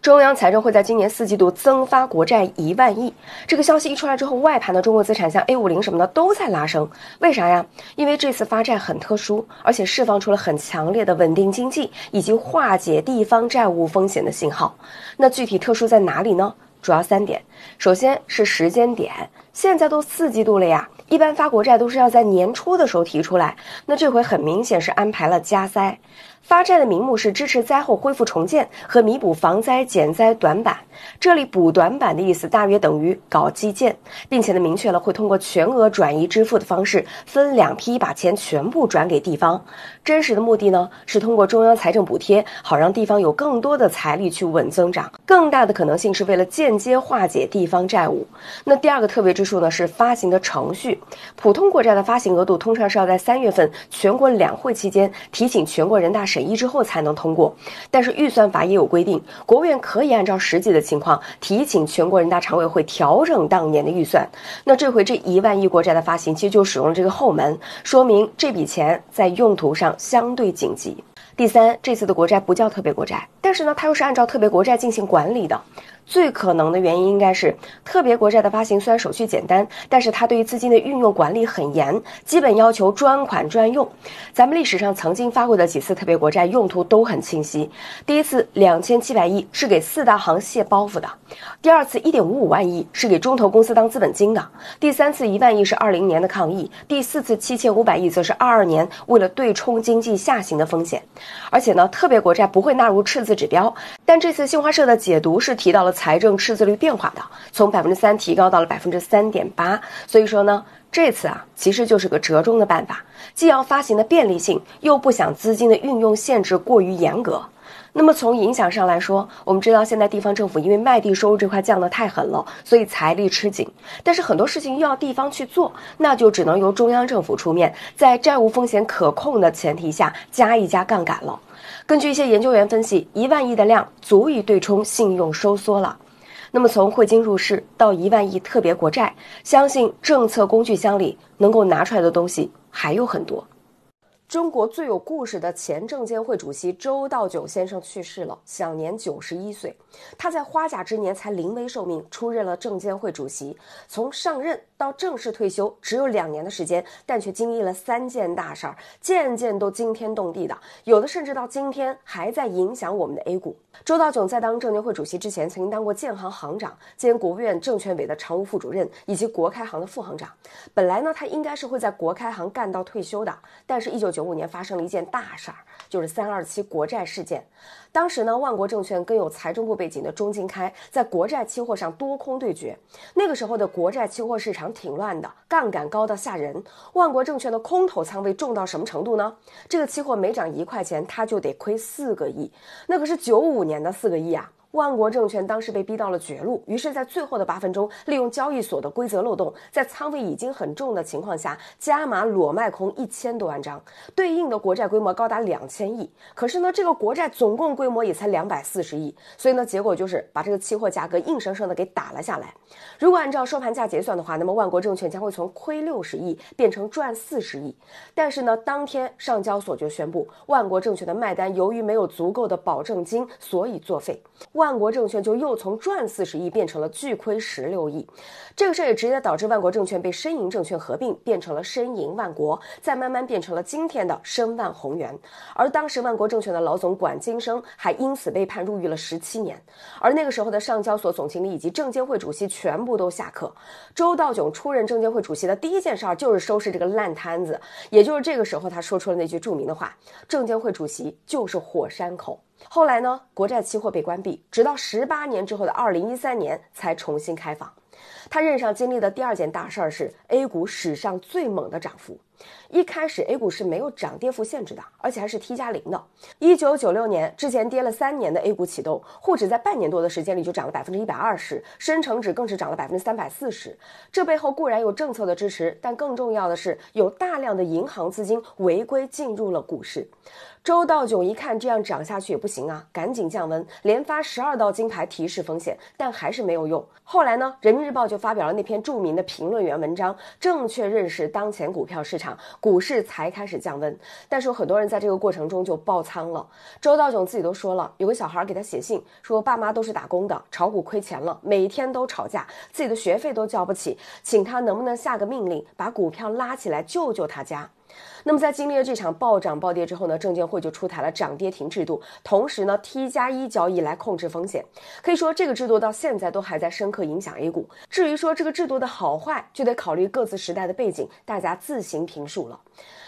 中央财政会在今年四季度增发国债一万亿，这个消息一出来之后，外盘的中国资产像 A 五零什么的都在拉升，为啥呀？因为这次发债很特殊，而且释放出了很强烈的稳定经济以及化解地方债务风险的信号。那具体特殊在哪里呢？主要三点，首先是时间点，现在都四季度了呀，一般发国债都是要在年初的时候提出来，那这回很明显是安排了加塞。发债的名目是支持灾后恢复重建和弥补防灾减灾短板，这里补短板的意思大约等于搞基建，并且呢明确了会通过全额转移支付的方式，分两批把钱全部转给地方。真实的目的呢是通过中央财政补贴，好让地方有更多的财力去稳增长。更大的可能性是为了间接化解地方债务。那第二个特别之处呢是发行的程序，普通国债的发行额度通常是要在三月份全国两会期间提请全国人大审。审议之后才能通过，但是预算法也有规定，国务院可以按照实际的情况提请全国人大常委会调整当年的预算。那这回这一万亿国债的发行，其实就使用了这个后门，说明这笔钱在用途上相对紧急。第三，这次的国债不叫特别国债，但是呢，它又是按照特别国债进行管理的。最可能的原因应该是特别国债的发行虽然手续简单，但是它对于资金的运用管理很严，基本要求专款专用。咱们历史上曾经发过的几次特别国债用途都很清晰：第一次两千七百亿是给四大行卸包袱的；第二次一点五五万亿是给中投公司当资本金的；第三次一万亿是二零年的抗疫；第四次七千五百亿则是二二年为了对冲经济下行的风险。而且呢，特别国债不会纳入赤字指标，但这次新华社的解读是提到了。财政赤字率变化的，从百分之三提高到了百分之三点八，所以说呢，这次啊，其实就是个折中的办法，既要发行的便利性，又不想资金的运用限制过于严格。那么从影响上来说，我们知道现在地方政府因为卖地收入这块降得太狠了，所以财力吃紧。但是很多事情又要地方去做，那就只能由中央政府出面，在债务风险可控的前提下加一加杠杆了。根据一些研究员分析，一万亿的量足以对冲信用收缩了。那么从汇金入市到一万亿特别国债，相信政策工具箱里能够拿出来的东西还有很多。中国最有故事的前证监会主席周道炯先生去世了，享年九十一岁。他在花甲之年才临危受命，出任了证监会主席。从上任到正式退休，只有两年的时间，但却经历了三件大事儿，件件都惊天动地的，有的甚至到今天还在影响我们的 A 股。周道炯在当证监会主席之前，曾经当过建行行长、兼国务院证券委的常务副主任，以及国开行的副行长。本来呢，他应该是会在国开行干到退休的，但是，一九九九五年发生了一件大事儿，就是三二七国债事件。当时呢，万国证券跟有财政部背景的中经开在国债期货上多空对决。那个时候的国债期货市场挺乱的，杠杆高到吓人。万国证券的空头仓位重到什么程度呢？这个期货每涨一块钱，它就得亏四个亿。那可是九五年的四个亿啊！万国证券当时被逼到了绝路，于是，在最后的八分钟，利用交易所的规则漏洞，在仓位已经很重的情况下，加码裸卖空一千多万张，对应的国债规模高达两千亿。可是呢，这个国债总共规模也才两百四十亿，所以呢，结果就是把这个期货价格硬生生的给打了下来。如果按照收盘价结算的话，那么万国证券将会从亏六十亿变成赚四十亿。但是呢，当天上交所就宣布，万国证券的卖单由于没有足够的保证金，所以作废。万国证券就又从赚四十亿变成了巨亏十六亿，这个事儿也直接导致万国证券被申银证券合并，变成了申银万国，再慢慢变成了今天的申万宏源。而当时万国证券的老总管金生还因此被判入狱了十七年。而那个时候的上交所总经理以及证监会主席全部都下课。周道炯出任证监会主席的第一件事儿就是收拾这个烂摊子，也就是这个时候他说出了那句著名的话：“证监会主席就是火山口。”后来呢？国债期货被关闭，直到十八年之后的二零一三年才重新开放。他任上经历的第二件大事儿是 A 股史上最猛的涨幅。一开始 A 股是没有涨跌幅限制的，而且还是 T 加零的。一九九六年之前跌了三年的 A 股启动，沪指在半年多的时间里就涨了百分之一百二十，深成指更是涨了百分之三百四十。这背后固然有政策的支持，但更重要的是有大量的银行资金违规进入了股市。周道炯一看这样涨下去也不行啊，赶紧降温，连发十二道金牌提示风险，但还是没有用。后来呢，《人民日报》就发表了那篇著名的评论员文章，正确认识当前股票市场。股市才开始降温，但是有很多人在这个过程中就爆仓了。周道炯自己都说了，有个小孩给他写信说，爸妈都是打工的，炒股亏钱了，每天都吵架，自己的学费都交不起，请他能不能下个命令把股票拉起来救救他家。那么在经历了这场暴涨暴跌之后呢，证监会就出台了涨跌停制度，同时呢 T 加一交易来控制风险。可以说这个制度到现在都还在深刻影响 A 股。至于说这个制度的好坏，就得考虑各自时代的背景，大家自行评述了。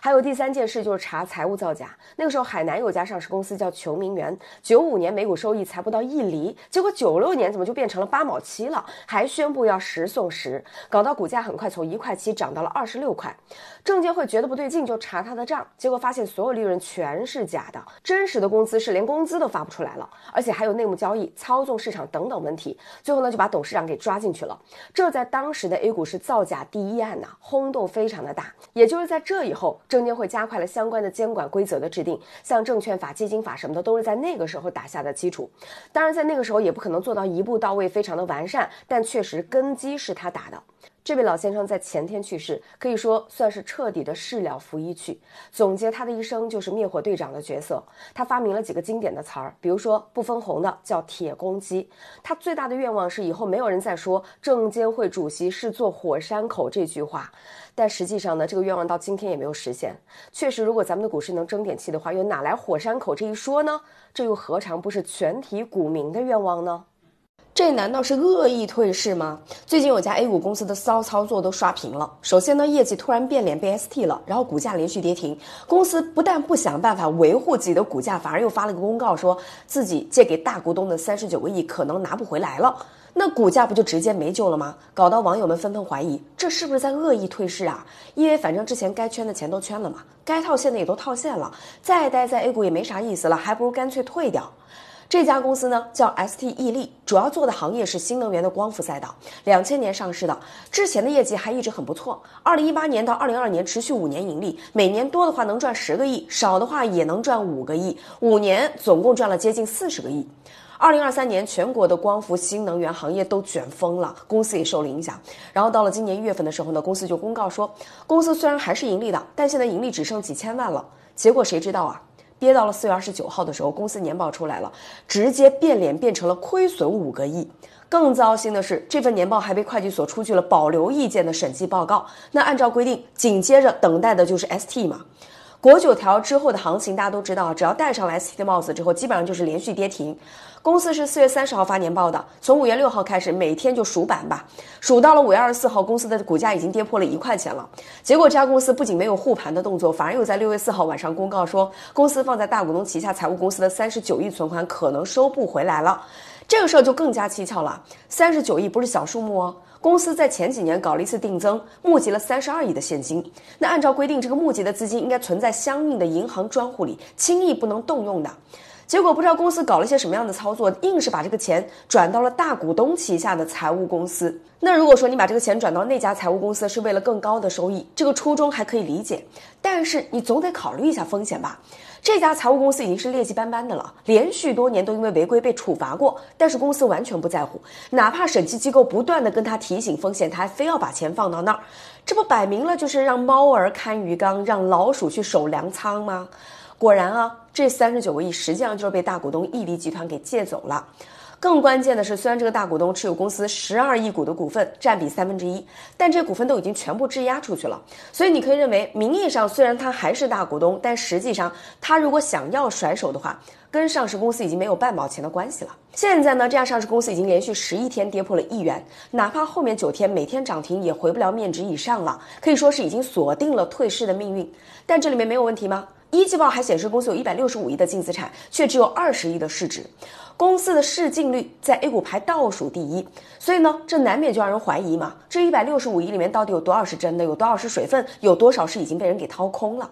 还有第三件事就是查财务造假。那个时候海南有家上市公司叫球明园，九五年每股收益才不到一厘，结果九六年怎么就变成了八毛七了？还宣布要十送十，搞到股价很快从一块七涨到了二十六块。证监会觉得不对。劲。就查他的账，结果发现所有利润全是假的，真实的工资是连工资都发不出来了，而且还有内幕交易、操纵市场等等问题。最后呢，就把董事长给抓进去了。这在当时的 A 股是造假第一案呐，轰动非常的大。也就是在这以后，证监会加快了相关的监管规则的制定，像证券法、基金法什么的，都是在那个时候打下的基础。当然，在那个时候也不可能做到一步到位，非常的完善，但确实根基是他打的。这位老先生在前天去世，可以说算是彻底的事了拂衣去。总结他的一生就是灭火队长的角色。他发明了几个经典的词儿，比如说不分红的叫铁公鸡。他最大的愿望是以后没有人再说证监会主席是座火山口这句话。但实际上呢，这个愿望到今天也没有实现。确实，如果咱们的股市能争点气的话，又哪来火山口这一说呢？这又何尝不是全体股民的愿望呢？这难道是恶意退市吗？最近有家 A 股公司的骚操作都刷屏了。首先呢，业绩突然变脸被 ST 了，然后股价连续跌停。公司不但不想办法维护自己的股价，反而又发了个公告，说自己借给大股东的三十九个亿可能拿不回来了。那股价不就直接没救了吗？搞到网友们纷纷怀疑，这是不是在恶意退市啊？因为反正之前该圈的钱都圈了嘛，该套现的也都套现了，再待在 A 股也没啥意思了，还不如干脆退掉。这家公司呢叫 S T 毅利，主要做的行业是新能源的光伏赛道，两千年上市的，之前的业绩还一直很不错。二零一八年到二零二年持续五年盈利，每年多的话能赚十个亿，少的话也能赚五个亿，五年总共赚了接近四十个亿。二零二三年全国的光伏新能源行业都卷疯了，公司也受了影响。然后到了今年一月份的时候呢，公司就公告说，公司虽然还是盈利的，但现在盈利只剩几千万了。结果谁知道啊？跌到了四月二十九号的时候，公司年报出来了，直接变脸变成了亏损五个亿。更糟心的是，这份年报还被会计所出具了保留意见的审计报告。那按照规定，紧接着等待的就是 ST 嘛。国九条之后的行情，大家都知道，只要戴上 ST 的帽子之后，基本上就是连续跌停。公司是四月三十号发年报的，从五月六号开始，每天就数板吧，数到了五月二十四号，公司的股价已经跌破了一块钱了。结果这家公司不仅没有护盘的动作，反而又在六月四号晚上公告说，公司放在大股东旗下财务公司的三十九亿存款可能收不回来了。这个事儿就更加蹊跷了，三十九亿不是小数目哦。公司在前几年搞了一次定增，募集了三十二亿的现金。那按照规定，这个募集的资金应该存在相应的银行专户里，轻易不能动用的。结果不知道公司搞了些什么样的操作，硬是把这个钱转到了大股东旗下的财务公司。那如果说你把这个钱转到那家财务公司是为了更高的收益，这个初衷还可以理解，但是你总得考虑一下风险吧。这家财务公司已经是劣迹斑斑的了，连续多年都因为违规被处罚过，但是公司完全不在乎，哪怕审计机构不断的跟他提醒风险，他还非要把钱放到那儿，这不摆明了就是让猫儿看鱼缸，让老鼠去守粮仓吗？果然啊，这三十九个亿实际上就是被大股东毅力集团给借走了。更关键的是，虽然这个大股东持有公司十二亿股的股份，占比三分之一，但这股份都已经全部质押出去了。所以你可以认为，名义上虽然他还是大股东，但实际上他如果想要甩手的话，跟上市公司已经没有半毛钱的关系了。现在呢，这家上市公司已经连续十一天跌破了一元，哪怕后面九天每天涨停也回不了面值以上了，可以说是已经锁定了退市的命运。但这里面没有问题吗？一季报还显示公司有一百六十五亿的净资产，却只有二十亿的市值，公司的市净率在 A 股排倒数第一，所以呢，这难免就让人怀疑嘛，这一百六十五亿里面到底有多少是真的，有多少是水分，有多少是已经被人给掏空了？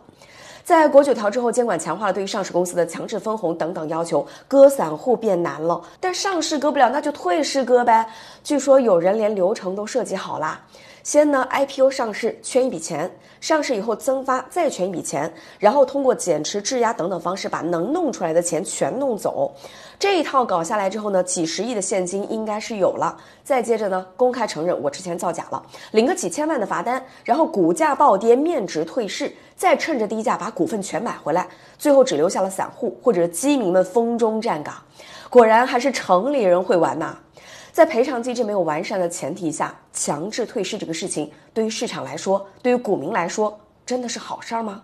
在国九条之后，监管强化了对于上市公司的强制分红等等要求，割散户变难了，但上市割不了，那就退市割呗。据说有人连流程都设计好了。先呢 IPO 上市圈一笔钱，上市以后增发再圈一笔钱，然后通过减持质押等等方式把能弄出来的钱全弄走。这一套搞下来之后呢，几十亿的现金应该是有了。再接着呢，公开承认我之前造假了，领个几千万的罚单，然后股价暴跌，面值退市，再趁着低价把股份全买回来，最后只留下了散户或者基民们风中站岗。果然还是城里人会玩呐。在赔偿机制没有完善的前提下，强制退市这个事情，对于市场来说，对于股民来说，真的是好事儿吗？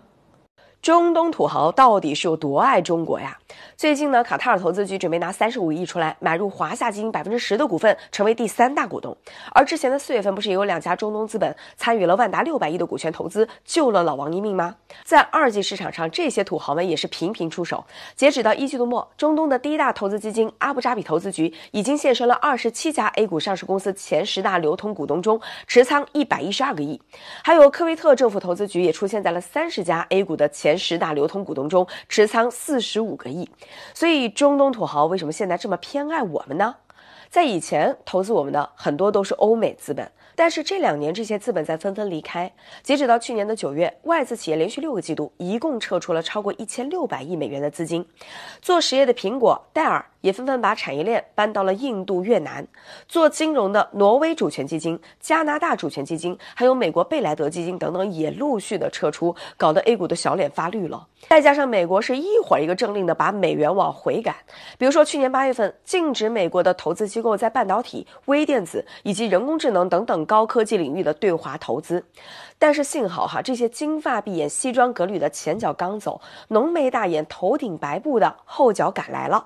中东土豪到底是有多爱中国呀？最近呢，卡塔尔投资局准备拿三十五亿出来买入华夏基金百分之十的股份，成为第三大股东。而之前的四月份，不是也有两家中东资本参与了万达六百亿的股权投资，救了老王一命吗？在二级市场上，这些土豪们也是频频出手。截止到一季度末，中东的第一大投资基金阿布扎比投资局已经现身了二十七家 A 股上市公司前十大流通股东中，持仓一百一十二个亿。还有科威特政府投资局也出现在了三十家 A 股的前。前十大流通股东中持仓四十五个亿，所以中东土豪为什么现在这么偏爱我们呢？在以前投资我们的很多都是欧美资本，但是这两年这些资本在纷纷离开。截止到去年的九月，外资企业连续六个季度一共撤出了超过一千六百亿美元的资金。做实业的苹果、戴尔也纷纷把产业链搬到了印度、越南。做金融的挪威主权基金、加拿大主权基金，还有美国贝莱德基金等等也陆续的撤出，搞得 A 股的小脸发绿了。再加上美国是一会儿一个政令的把美元往回赶，比如说去年八月份禁止美国的投资基在半导体、微电子以及人工智能等等高科技领域的对华投资，但是幸好哈，这些金发碧眼、西装革履的前脚刚走，浓眉大眼、头顶白布的后脚赶来了。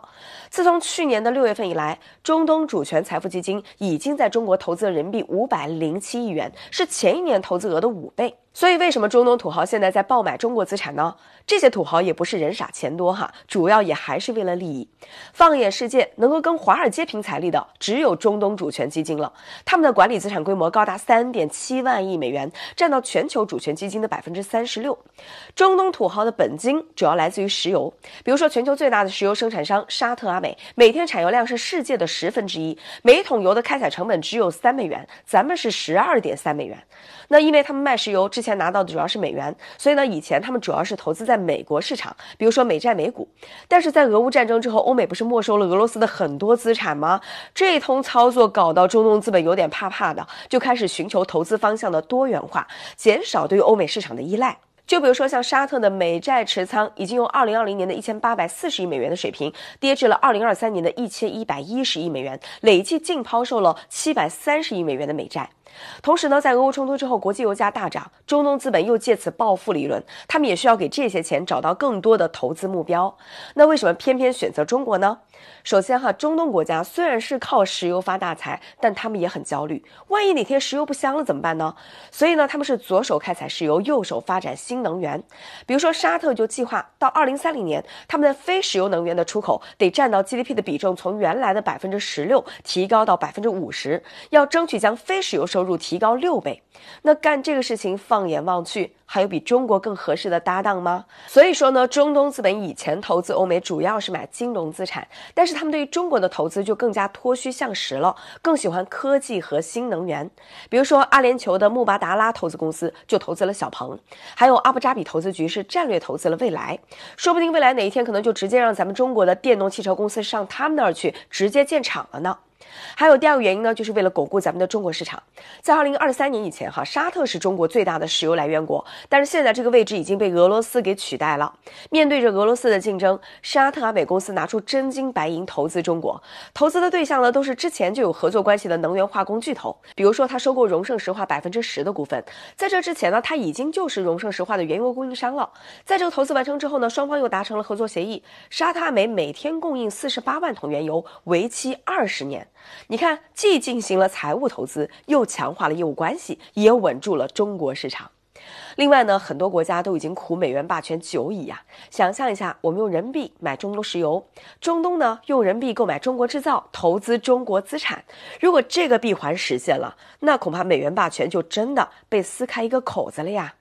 自从去年的六月份以来，中东主权财富基金已经在中国投资了人民币五百零七亿元，是前一年投资额的五倍。所以，为什么中东土豪现在在爆买中国资产呢？这些土豪也不是人傻钱多哈，主要也还是为了利益。放眼世界，能够跟华尔街拼财力的，只有中东主权基金了。他们的管理资产规模高达三点七万亿美元，占到全球主权基金的百分之三十六。中东土豪的本金主要来自于石油，比如说全球最大的石油生产商沙特阿美，每天产油量是世界的十分之一，每桶油的开采成本只有三美元，咱们是十二点三美元。那因为他们卖石油之前拿到的主要是美元，所以呢，以前他们主要是投资在美国市场，比如说美债、美股。但是在俄乌战争之后，欧美不是没收了俄罗斯的很多资产吗？这一通操作搞到中东资本有点怕怕的，就开始寻求投资方向的多元化，减少对于欧美市场的依赖。就比如说像沙特的美债持仓，已经由二零二零年的一千八百四十亿美元的水平，跌至了二零二三年的一千一百一十亿美元，累计净抛售了七百三十亿美元的美债。同时呢，在俄乌冲突之后，国际油价大涨，中东资本又借此暴富一轮。他们也需要给这些钱找到更多的投资目标。那为什么偏偏选择中国呢？首先哈，中东国家虽然是靠石油发大财，但他们也很焦虑，万一哪天石油不香了怎么办呢？所以呢，他们是左手开采石油，右手发展新能源。比如说，沙特就计划到二零三零年，他们的非石油能源的出口得占到 GDP 的比重从原来的百分之十六提高到百分之五十，要争取将非石油收入。入提高六倍，那干这个事情放眼望去，还有比中国更合适的搭档吗？所以说呢，中东资本以前投资欧美主要是买金融资产，但是他们对于中国的投资就更加脱虚向实了，更喜欢科技和新能源。比如说，阿联酋的穆巴达拉投资公司就投资了小鹏，还有阿布扎比投资局是战略投资了未来，说不定未来哪一天可能就直接让咱们中国的电动汽车公司上他们那儿去直接建厂了呢。还有第二个原因呢，就是为了巩固咱们的中国市场。在二零二三年以前，哈，沙特是中国最大的石油来源国，但是现在这个位置已经被俄罗斯给取代了。面对着俄罗斯的竞争，沙特阿美公司拿出真金白银投资中国，投资的对象呢都是之前就有合作关系的能源化工巨头。比如说，他收购荣盛石化百分之十的股份，在这之前呢，他已经就是荣盛石化的原油供应商了。在这个投资完成之后呢，双方又达成了合作协议，沙特阿美每天供应四十八万桶原油，为期二十年。你看，既进行了财务投资，又强化了业务关系，也稳住了中国市场。另外呢，很多国家都已经苦美元霸权久矣呀。想象一下，我们用人民币买中东石油，中东呢用人民币购买中国制造、投资中国资产。如果这个闭环实现了，那恐怕美元霸权就真的被撕开一个口子了呀。